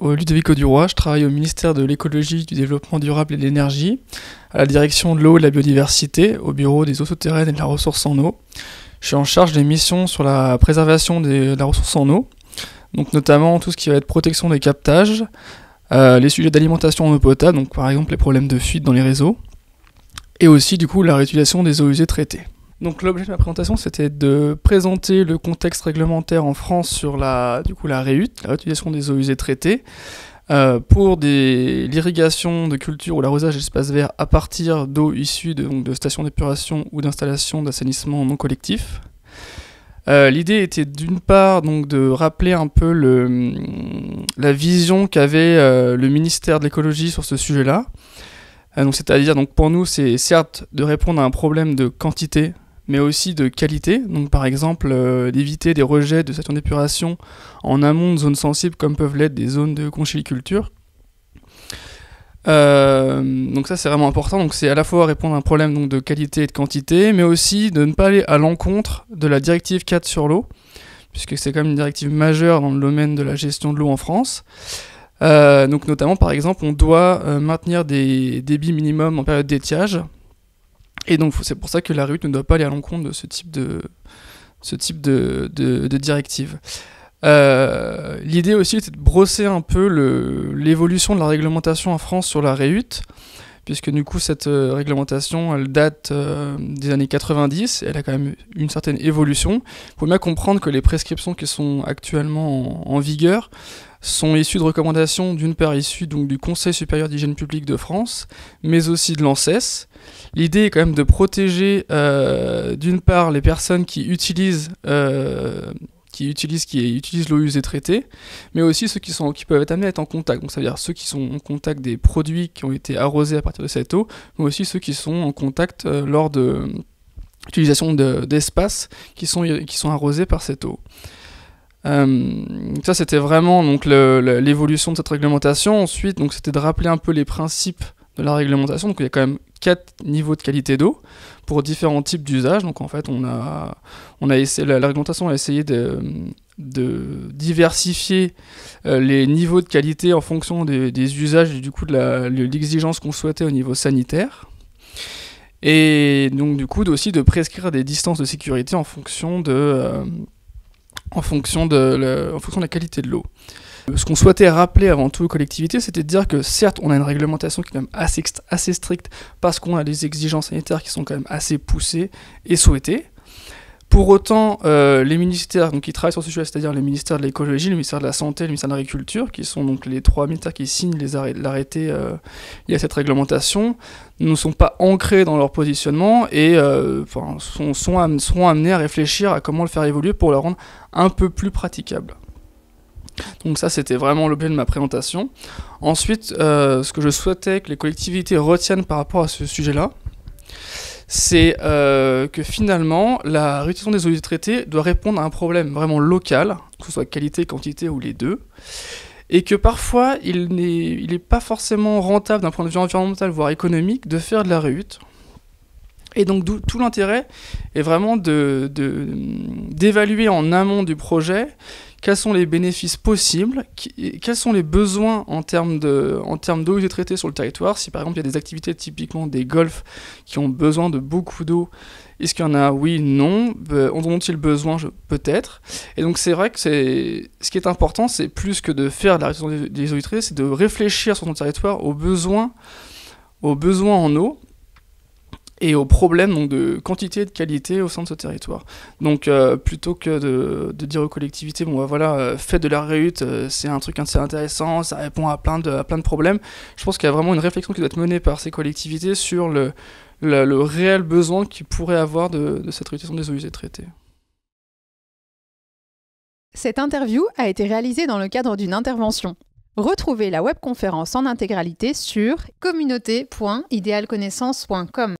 au Ludovico Duroy, je travaille au ministère de l'écologie, du développement durable et de l'énergie, à la direction de l'eau et de la biodiversité, au bureau des eaux souterraines et de la ressource en eau. Je suis en charge des missions sur la préservation de la ressource en eau, donc notamment tout ce qui va être protection des captages, euh, les sujets d'alimentation en eau potable, donc par exemple les problèmes de fuite dans les réseaux, et aussi du coup la réutilisation des eaux usées traitées. Donc l'objet de ma présentation, c'était de présenter le contexte réglementaire en France sur la, du coup, la réutilisation des eaux usées traitées, euh, pour l'irrigation de cultures ou l'arrosage d'espaces verts à partir d'eau issue de, stations d'épuration ou d'installations d'assainissement non collectif. Euh, l'idée était d'une part donc de rappeler un peu le, la vision qu'avait euh, le ministère de l'écologie sur ce sujet-là. c'est-à-dire donc pour nous c'est certes de répondre à un problème de quantité mais aussi de qualité. Donc par exemple euh, d'éviter des rejets de stations d'épuration en amont de zones sensibles comme peuvent l'être des zones de conchiliculture. Euh, donc ça c'est vraiment important, donc c'est à la fois répondre à un problème donc, de qualité et de quantité, mais aussi de ne pas aller à l'encontre de la directive 4 sur l'eau, puisque c'est quand même une directive majeure dans le domaine de la gestion de l'eau en France. Euh, donc notamment par exemple on doit maintenir des débits minimums en période d'étiage, et donc c'est pour ça que la RUT ne doit pas aller à l'encontre de ce type de, ce type de, directive. Euh, l'idée aussi était de brosser un peu l'évolution de la réglementation en France sur la RUT, puisque du coup cette euh, réglementation elle date euh, des années 90, elle a quand même une certaine évolution. Il faut bien comprendre que les prescriptions qui sont actuellement en, vigueur sont issues de recommandations d'une part issues donc, du Conseil supérieur d'hygiène publique de France, mais aussi de l'ANSES, L'idée est quand même de protéger euh, d'une part les personnes qui utilisent euh, qui utilisent qui utilisent l'eau usée traitée, mais aussi ceux qui sont qui peuvent être amenés à être en contact. Donc à dire ceux qui sont en contact des produits qui ont été arrosés à partir de cette eau, mais aussi ceux qui sont en contact euh, lors de l'utilisation d'espaces qui sont qui sont arrosés par cette eau. ça, c'était vraiment donc l'évolution de cette réglementation. Ensuite, donc c'était de rappeler un peu les principes de la réglementation. Donc il y a quand même quatre niveaux de qualité d'eau pour différents types d'usages. Donc en fait, on a, on a essayé, la, de, diversifier euh, les niveaux de qualité en fonction des, usages et du coup de l'exigence qu'on souhaitait au niveau sanitaire. Et donc du coup aussi de prescrire des distances de sécurité en fonction de, euh, en fonction de, en fonction de la qualité de l'eau. Ce qu'on souhaitait rappeler avant tout aux collectivités, c'était de dire que certes, on a une réglementation qui est quand même assez, stricte parce qu'on a des exigences sanitaires qui sont quand même assez poussées et souhaitées. Pour autant, euh, les ministères qui travaillent sur ce sujet, c'est-à-dire les ministères de l'écologie, le ministère de la santé, le ministère de l'agriculture, qui sont donc les trois ministères qui signent l'arrêté euh, lié à cette réglementation, ne sont pas ancrés dans leur positionnement et euh, sont, seront amenés à réfléchir à comment le faire évoluer pour le rendre un peu plus praticable. Donc ça, c'était vraiment l'objet de ma présentation. Ensuite, euh, ce que je souhaitais que les collectivités retiennent par rapport à ce sujet-là, c'est euh, que finalement, la réutilisation des eaux du traitées doit répondre à un problème vraiment local, que ce soit qualité, quantité ou les deux, et que parfois, il n'est pas forcément rentable d'un point de vue environnemental, voire économique, de faire de la réutilisation. Et donc tout l'intérêt est vraiment d'évaluer en amont du projet quels sont les bénéfices possibles, quels sont les besoins en termes d'eau de, traitée sur le territoire. Si par exemple il y a des activités typiquement des golfs qui ont besoin de beaucoup d'eau, est-ce qu'il y en a Oui, non. Euh, en ont-ils besoin Peut-être. Et donc c'est vrai que ce qui est important, c'est plus que de faire la réduction des eaux c'est de réfléchir sur son territoire aux besoins en eau et aux problèmes donc, de quantité et de qualité au sein de ce territoire. Donc euh, plutôt que de, dire aux collectivités, bon bah, voilà, euh, faites de la réhute, euh, c'est un truc assez intéressant, ça répond à plein de, plein de problèmes, je pense qu'il y a vraiment une réflexion qui doit être menée par ces collectivités sur le, réel besoin qu'ils pourraient avoir de, de cette réutilisation des eaux usées traitées. Cette interview a été réalisée dans le cadre d'une intervention. Retrouvez la webconférence en intégralité sur communauté.idéalconnaissance.com.